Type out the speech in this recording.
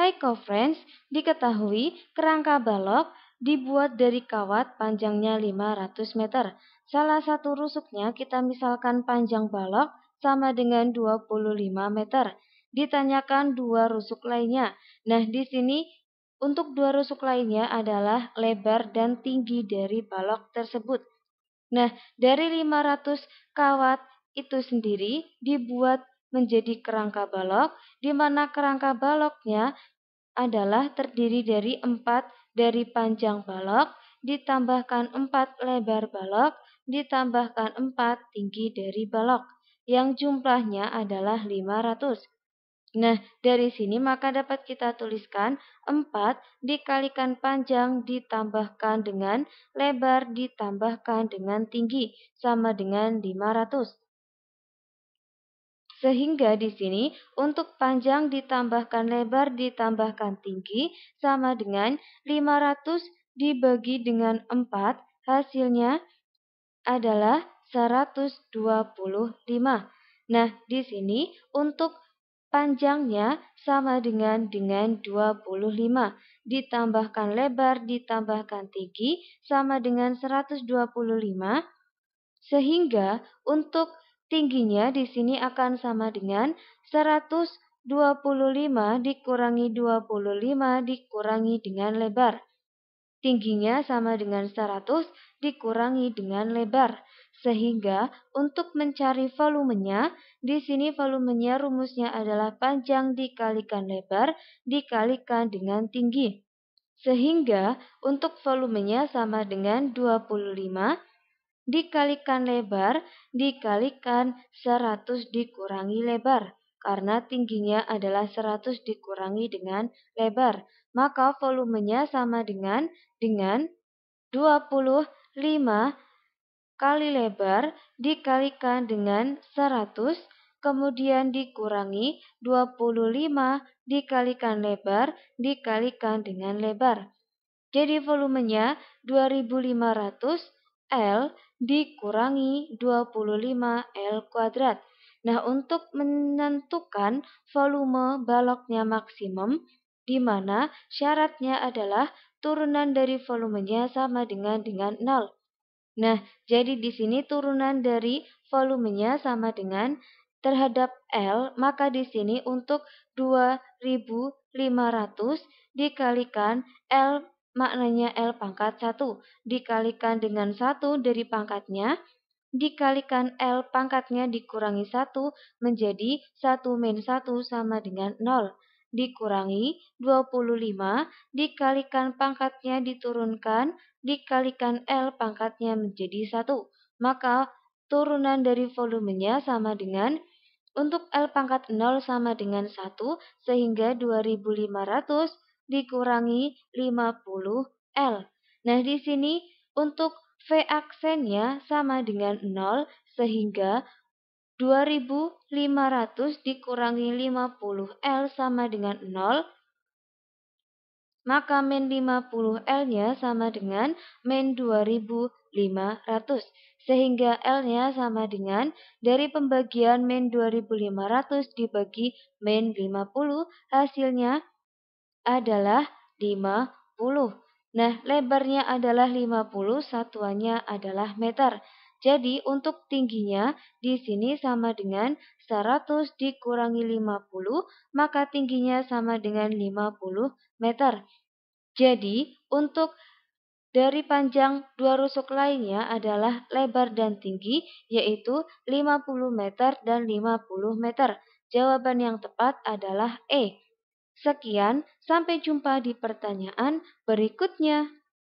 Hycophrenz diketahui kerangka balok dibuat dari kawat panjangnya 500 meter. Salah satu rusuknya kita misalkan panjang balok sama dengan 25 meter. Ditanyakan dua rusuk lainnya. Nah, di sini untuk dua rusuk lainnya adalah lebar dan tinggi dari balok tersebut. Nah, dari 500 kawat itu sendiri dibuat menjadi kerangka balok, di mana kerangka baloknya adalah terdiri dari empat dari panjang balok, ditambahkan empat lebar balok, ditambahkan empat tinggi dari balok, yang jumlahnya adalah 500. Nah, dari sini maka dapat kita tuliskan 4 dikalikan panjang ditambahkan dengan lebar ditambahkan dengan tinggi sama dengan 500. Sehingga di sini untuk panjang ditambahkan lebar ditambahkan tinggi sama dengan 500 dibagi dengan 4 hasilnya adalah 125. Nah, di sini untuk panjangnya sama dengan dengan 25 ditambahkan lebar ditambahkan tinggi sama dengan 125 sehingga untuk Tingginya di sini akan sama dengan 125 dikurangi 25 dikurangi dengan lebar. Tingginya sama dengan 100 dikurangi dengan lebar. Sehingga untuk mencari volumenya, di sini volumenya rumusnya adalah panjang dikalikan lebar dikalikan dengan tinggi. Sehingga untuk volumenya sama dengan 25 dikalikan lebar dikalikan 100 dikurangi lebar. Karena tingginya adalah 100 dikurangi dengan lebar, maka volumenya sama dengan dengan 25 kali lebar dikalikan dengan 100 kemudian dikurangi 25 dikalikan lebar dikalikan dengan lebar. Jadi volumenya 2500 L dikurangi 25L kuadrat. Nah, untuk menentukan volume baloknya maksimum, di mana syaratnya adalah turunan dari volumenya sama dengan dengan 0. Nah, jadi di sini turunan dari volumenya sama dengan terhadap L, maka di sini untuk 2500 dikalikan L Maknanya L pangkat 1 dikalikan dengan 1 dari pangkatnya, dikalikan L pangkatnya dikurangi 1 menjadi 1 min 1 sama dengan 0. Dikurangi 25, dikalikan pangkatnya diturunkan, dikalikan L pangkatnya menjadi 1. Maka turunan dari volumenya sama dengan untuk L pangkat 0 sama dengan 1 sehingga 2500 dikurangi 50L. Nah, di sini untuk V aksennya sama dengan 0 sehingga 2500 dikurangi 50L sama dengan 0. Maka min 50L-nya sama dengan min 2500. Sehingga L-nya sama dengan dari pembagian min 2500 dibagi min 50 hasilnya adalah 50. Nah, lebarnya adalah 50, satuannya adalah meter. Jadi, untuk tingginya di sini sama dengan 100 dikurangi 50, maka tingginya sama dengan 50 meter. Jadi, untuk dari panjang dua rusuk lainnya adalah lebar dan tinggi, yaitu 50 meter dan 50 meter. Jawaban yang tepat adalah E. Sekian, sampai jumpa di pertanyaan berikutnya.